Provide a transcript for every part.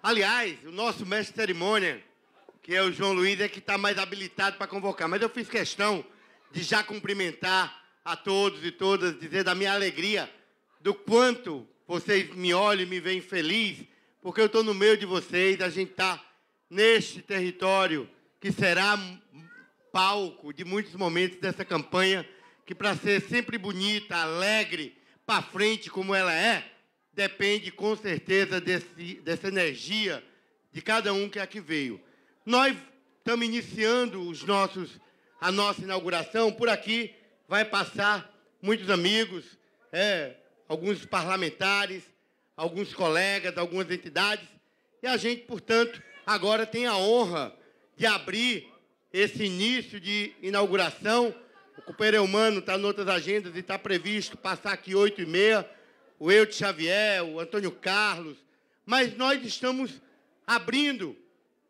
Aliás, o nosso mestre de cerimônia, que é o João Luiz, é que está mais habilitado para convocar. Mas eu fiz questão de já cumprimentar a todos e todas, dizer da minha alegria, do quanto vocês me olham e me veem feliz, porque eu estou no meio de vocês, a gente está neste território que será palco de muitos momentos dessa campanha, que para ser sempre bonita, alegre, para frente como ela é, depende com certeza desse, dessa energia de cada um que é aqui veio. Nós estamos iniciando os nossos, a nossa inauguração. Por aqui vai passar muitos amigos, é, alguns parlamentares, alguns colegas, algumas entidades. E a gente, portanto, agora tem a honra de abrir esse início de inauguração. O companheiro humano está em outras agendas e está previsto passar aqui 8 e meia o Eudes Xavier, o Antônio Carlos, mas nós estamos abrindo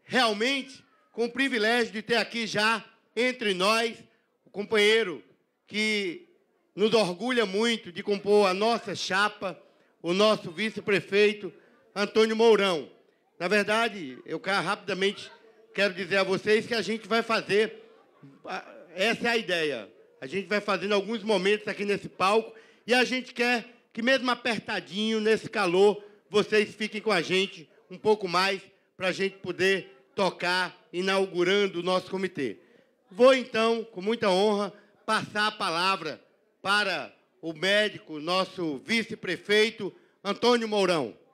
realmente com o privilégio de ter aqui já entre nós o companheiro que nos orgulha muito de compor a nossa chapa, o nosso vice-prefeito, Antônio Mourão. Na verdade, eu rapidamente quero dizer a vocês que a gente vai fazer, essa é a ideia, a gente vai fazendo alguns momentos aqui nesse palco e a gente quer que mesmo apertadinho, nesse calor, vocês fiquem com a gente um pouco mais para a gente poder tocar inaugurando o nosso comitê. Vou então, com muita honra, passar a palavra para o médico, nosso vice-prefeito, Antônio Mourão.